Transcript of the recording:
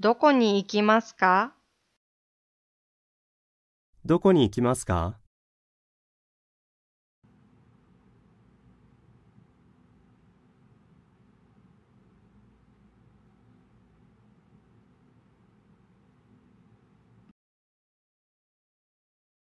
どこに行きますかどこに行きますか